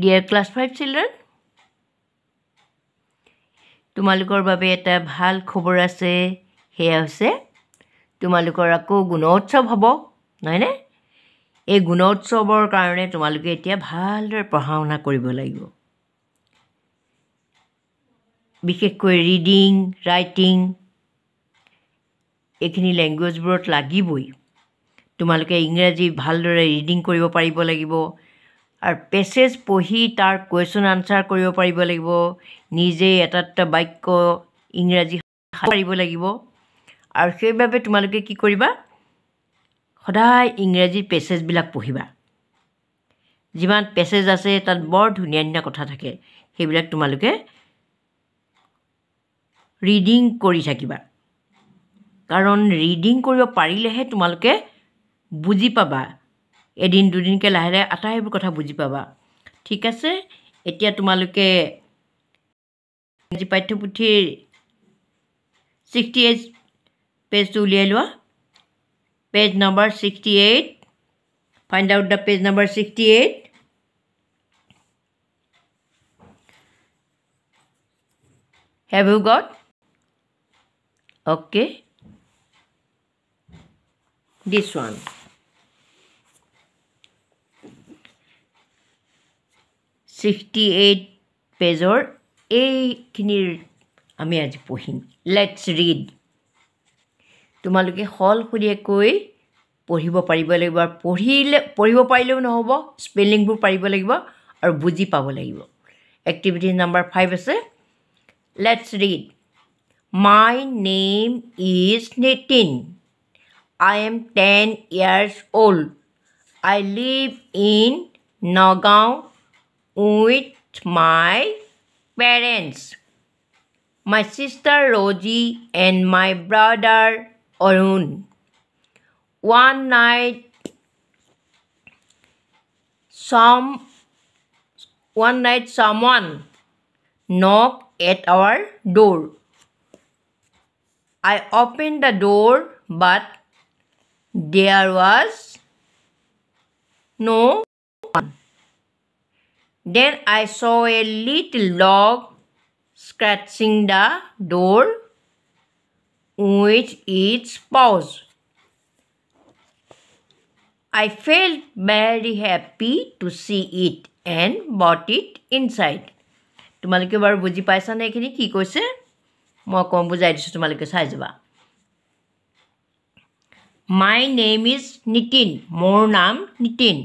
Dear class five children তোমালোকৰ বাবে এটা ভাল খবৰ আছে সেয়া হৈছে তোমালোকৰ আকৌ গুণোৎসৱ হ'ব নহয়নে এই গুণোৎসৱৰ কাৰণে তোমালোকে এতিয়া ভালদৰে পঢ়া শুনা কৰিব লাগিব বিশেষকৈ ৰিডিং ৰাইটিং এইখিনি লেংগুৱেজবোৰত লাগিবই তোমালোকে ইংৰাজী ভালদৰে ৰিডিং কৰিব পাৰিব লাগিব আৰু পেছেজ পঢ়ি তাৰ কুৱেশ্যন আনচাৰ কৰিব পাৰিব লাগিব নিজে এটা এটা বাক্য ইংৰাজী পাৰিব লাগিব আৰু সেইবাবে তোমালোকে কি কৰিবা সদায় ইংৰাজী পেছেজবিলাক পঢ়িবা যিমান পেছেজ আছে তাত বৰ ধুনীয়া ধুনীয়া কথা থাকে সেইবিলাক তোমালোকে ৰিডিং কৰি থাকিবা কাৰণ ৰিডিং কৰিব পাৰিলেহে তোমালোকে বুজি পাবা এদিন দুদিনকৈ লাহে লাহে আটাইবোৰ কথা বুজি পাবা ঠিক আছে এতিয়া তোমালোকে পাঠ্যপুথিৰ ছিক্সটি এইট পেজটো উলিয়াই লোৱা page number sixty eight find out the page number sixty eight have you got okay this one sixty eight পেজৰ এইখিনিৰ আমি আজি পঢ়িম লেটছ ৰিড তোমালোকে সলসলীয়াকৈ পঢ়িব পাৰিব লাগিব আৰু পঢ়িলে পঢ়িব পাৰিলেও নহ'ব স্পেলিংবোৰ পাৰিব লাগিব আৰু বুজি পাব লাগিব এক্টিভিটি নাম্বাৰ ফাইভ আছে let's read my name is Nitin I am ten years old I live in Nagaon with my parents, my sister Rosie and my brother Arun. One night, some one night someone knocked at our door. I opened the door, but there was no Then I saw a little dog scratching the door with its paws. I felt very happy to see it and bought it inside. তোমালোকে বাৰু বুজি পাইছা নে এইখিনি কি কৈছে মই কম বুজাই দিছোঁ তোমালোকে চাই যাবা মাই নেম ইজ নীতিন মোৰ নাম Nitin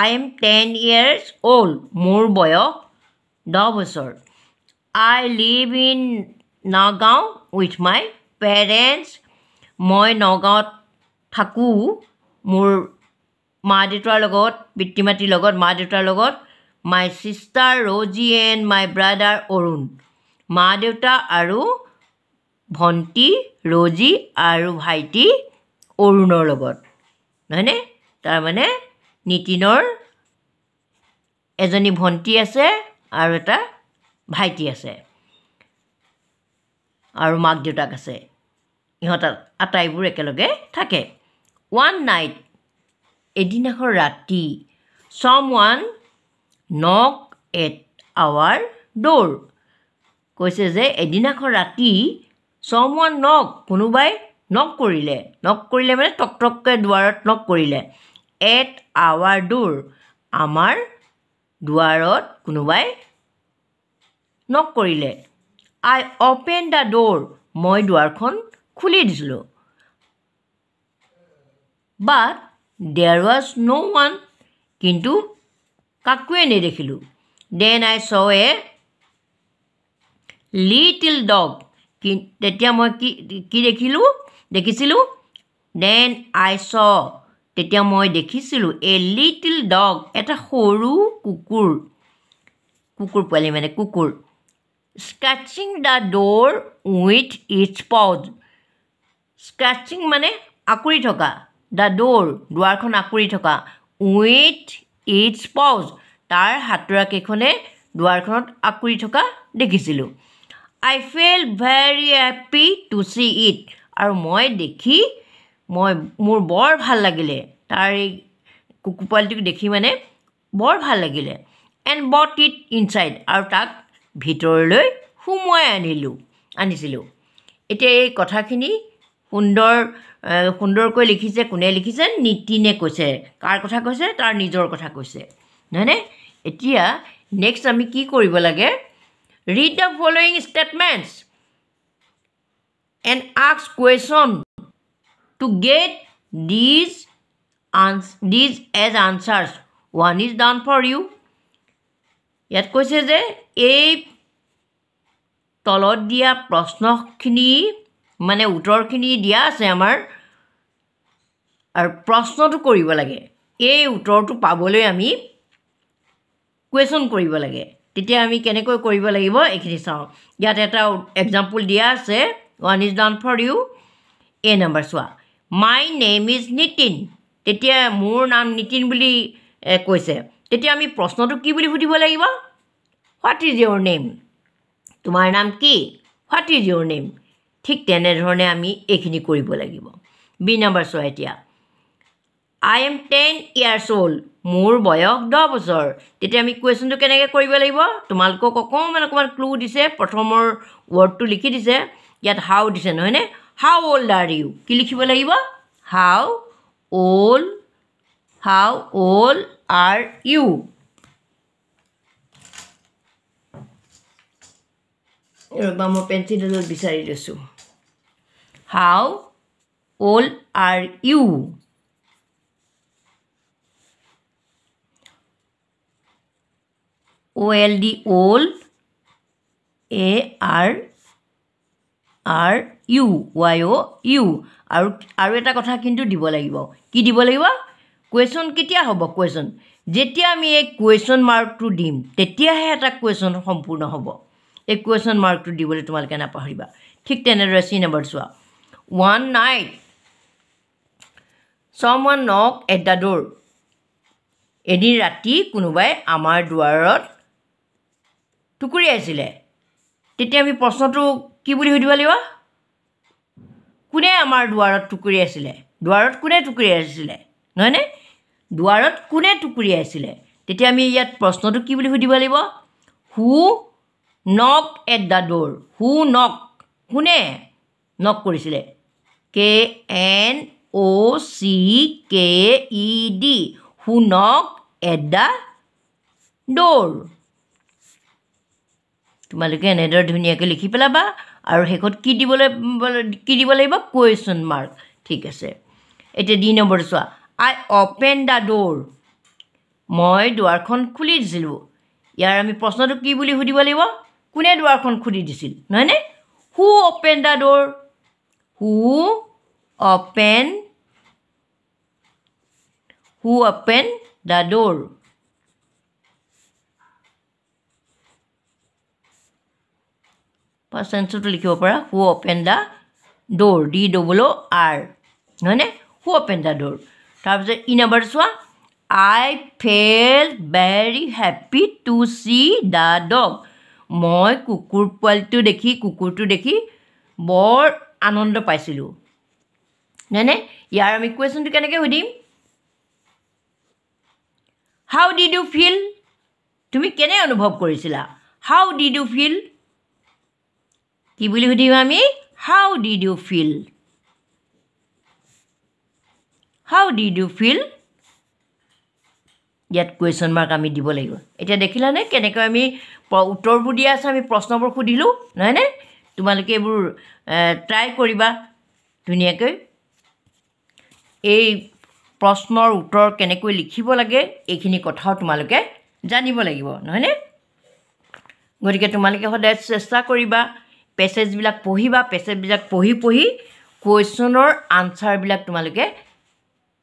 I am ten years old মোৰ বয়স দহ বছৰ I live in Nagaon with my parents মই নগাঁৱত থাকোঁ মোৰ মা দেউতাৰ লগত পিতৃ মাতৃৰ লগত মা দেউতাৰ লগত my sister Rozi and my brother Arun মা দেউতা আৰু ভণ্টি ৰজি আৰু ভাইটি অৰুণৰ লগত হয়নে তাৰমানে নীতিনৰ এজনী ভণ্টি আছে আৰু এটা ভাইটি আছে আৰু মাক দেউতাক আছে ইহঁত আটাইবোৰ একেলগে থাকে ওৱান নাইট এদিনাখন ৰাতি চম ওৱান নক এট আৱাৰ দৌৰ কৈছে যে এদিনাখন ৰাতি চম ওৱান নক কোনোবাই নক কৰিলে নক কৰিলে মানে টক টককৈ দুৱাৰত নক কৰিলে এট আৱাৰ দূৰ আমাৰ দুৱাৰত কোনোবাই নক কৰিলে আই অপেন দ্য ড'ৰ মই দুৱাৰখন খুলি দিছিলোঁ বাট দেৰ ৱাজ ন' ওৱান কিন্তু কাকোৱে নেদেখিলোঁ then I saw a little dog কি তেতিয়া মই কি কি দেখিলোঁ দেখিছিলোঁ দেন আই শ্ব' তেতিয়া মই দেখিছিলোঁ এ লিটিল ডগ এটা সৰু কুকুৰ কুকুৰ পোৱালি মানে কুকুৰ scratching the door with its paws scratching মানে আঁকুৰি থকা দ্য ড'ৰ দুৱাৰখন আঁকুৰি থকা উইথ ইটছ পজ তাৰ হাতোৰা কেইখনে দুৱাৰখনত আঁকুৰি থকা দেখিছিলোঁ I feel very happy to see it আৰু মই দেখি মই মোৰ বৰ ভাল লাগিলে তাৰ এই কুকুৰ পোৱালিটোক দেখি মানে বৰ ভাল লাগিলে এণ্ড বট ইট ইনচাইড আৰু তাক ভিতৰলৈ সোমোৱাই আনিলোঁ আনিছিলোঁ এতিয়া এই কথাখিনি সুন্দৰ সুন্দৰকৈ লিখিছে কোনে লিখিছে নীতিনে কৈছে কাৰ কথা কৈছে তাৰ নিজৰ কথা কৈছে নহয়নে এতিয়া নেক্সট আমি কি কৰিব লাগে read the following statements and আক্স question to get these ans these as answers one is done for you yet koise je ei tolot dia prashna khini mane uttor khini dia ase amar ar prashna tu koribo lage ei uttor tu pabole ami question koribo lage তেতিয়া আমি কেনেকৈ কৰিব লাগিব এইখিনি চাওঁ ইয়াত এটা example দিয়া আছে one is done for you A number চোৱা মাই নেম ইজ নীতিন তেতিয়া মোৰ নাম নীতিন বুলি কৈছে তেতিয়া আমি প্ৰশ্নটো কি বুলি সুধিব লাগিব হোৱাট ইজ ইয়'ৰ নেম তোমাৰ নাম কি হোৱাট ইজ ইয়'ৰ নেম ঠিক তেনেধৰণে আমি এইখিনি কৰিব লাগিব বি নাম্বাৰ চোৱা এতিয়া I am ten years old মোৰ বয়স দহ বছৰ তেতিয়া আমি কুৱেশ্যনটো কেনেকৈ কৰিব লাগিব তোমালোকক অকণমান অকণমান ক্লু দিছে প্ৰথমৰ ৱৰ্ডটো লিখি দিছে ইয়াত হাউ দিছে নহয়নে हाउ ओल्ड आर यू कि लिख लगे how old how old are you रहा मैं पेन्सिल विचार how old are you O L D old A R are you Y O' U আৰু আৰু এটা কথা কিন্তু দিব লাগিব কি দিব লাগিব কুৱেশ্যন কেতিয়া হ'ব কুৱেশ্যন যেতিয়া আমি এই কুৱেশ্যন মাৰ্কটো দিম তেতিয়াহে এটা কুৱেশ্যন সম্পূৰ্ণ হ'ব এই কুৱেশ্যন মাৰ্কটো দিবলৈ তোমালোকে নাপাহৰিবা ঠিক তেনেদৰে চি নাম্বাৰ চোৱা one night someone knock at the door এদিন ৰাতি কোনোবাই আমাৰ দুৱাৰত টুকুৰি আছিলে তেতিয়া আমি প্ৰশ্নটো কি বুলি সুধিব লাগিব কোনে আমাৰ দুৱাৰত টুকুৰি আছিলে দুৱাৰত কোনে টুকুৰি আছিলে নহয়নে দুৱাৰত কোনে টুকুৰি আছিলে তেতিয়া আমি ইয়াত প্ৰশ্নটো কি বুলি সুধিব লাগিব হু নক এট দ্য ডোৰ হু নক কোনে নক কৰিছিলে K N O' C K E D who knock at the ডোৰ তোমালোকে এনেদৰে ধুনীয়াকৈ লিখি পেলাবা আৰু শেষত কি দিবলৈ কি দিব লাগিব কুৱেশ্যন মাৰ্ক ঠিক আছে এতিয়া দুই নম্বৰটো চোৱা আই অপেন দ্য ড'ৰ মই দুৱাৰখন খুলি দিছিলোঁ ইয়াৰ আমি প্ৰশ্নটো কি বুলি সুধিব লাগিব কোনে দুৱাৰখন খুলি দিছিল নহয়নে who open the door who open who open the door first চেঞ্চটো লিখিব পাৰা who open the door D W R নহয়নে হু অপেন দ্য ডোৰ তাৰপিছত ই নাম্বাৰটো চোৱা I feel very happy to see the dog মই কুকুৰ পোৱালিটো দেখি কুকুৰটো দেখি বৰ আনন্দ পাইছিলোঁ নহয়নে ইয়াৰ আমি কুৱেশ্যনটো কেনেকৈ সুধিম হাউ ডিড ইউ ফিল তুমি কেনে অনুভৱ কৰিছিলা হাউ ডিড ইউ ফিল কি বুলি সুধিম আমি how did you feel how did you feel ইয়াত কুৱেশ্যন মাৰ্ক আমি দিব লাগিব এতিয়া দেখিলা নে কেনেকৈ আমি উত্তৰবোৰ দিয়া আছে আমি প্ৰশ্নবোৰ সুধিলোঁ নহয়নে তোমালোকে এইবোৰ ট্ৰাই কৰিবা ধুনীয়াকৈ এই প্ৰশ্নৰ উত্তৰ কেনেকৈ লিখিব লাগে এইখিনি কথাও তোমালোকে জানিব লাগিব নহয়নে গতিকে তোমালোকে সদায় চেষ্টা কৰিবা পেছেজবিলাক পঢ়িবা পেছেজবিলাক পঢ়ি পঢ়ি কুৱেশ্যনৰ আনচাৰবিলাক তোমালোকে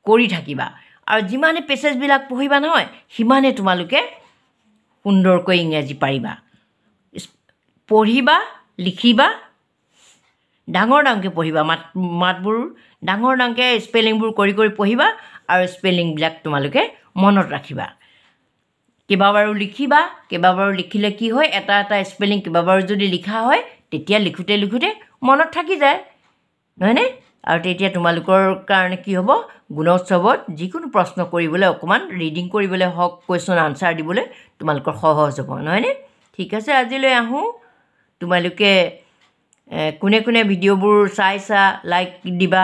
কৰি থাকিবা আৰু যিমানে পেছেজবিলাক পঢ়িবা নহয় সিমানে তোমালোকে সুন্দৰকৈ ইংৰাজী পাৰিবা পঢ়িবা লিখিবা ডাঙৰ ডাঙৰকৈ পঢ়িবা মাত মাতবোৰ ডাঙৰ ডাঙৰকৈ স্পেলিংবোৰ কৰি কৰি পঢ়িবা আৰু স্পেলিংবিলাক তোমালোকে মনত ৰাখিবা কেইবাবাৰো লিখিবা কেইবাবাৰো লিখিলে কি হয় এটা এটা স্পেলিং কেইবাবাৰো যদি লিখা হয় তেতিয়া লিখোঁতে লিখোঁতে মনত থাকি যায় নহয়নে আৰু তেতিয়া তোমালোকৰ কাৰণে কি হ'ব গুণোৎসৱত যিকোনো প্ৰশ্ন কৰিবলৈ অকণমান ৰিডিং কৰিবলৈ হওক কুৱেশ্যন আনচাৰ দিবলৈ তোমালোকৰ সহজ হ'ব নহয়নে ঠিক আছে আজিলৈ আহোঁ তোমালোকে কোনে কোনে ভিডিঅ'বোৰ চাইছা লাইক দিবা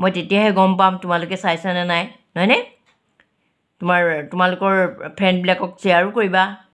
মই তেতিয়াহে গম পাম তোমালোকে চাইছা নে নাই নহয়নে তোমাৰ তোমালোকৰ ফ্ৰেণ্ডবিলাকক শ্বেয়াৰো কৰিবা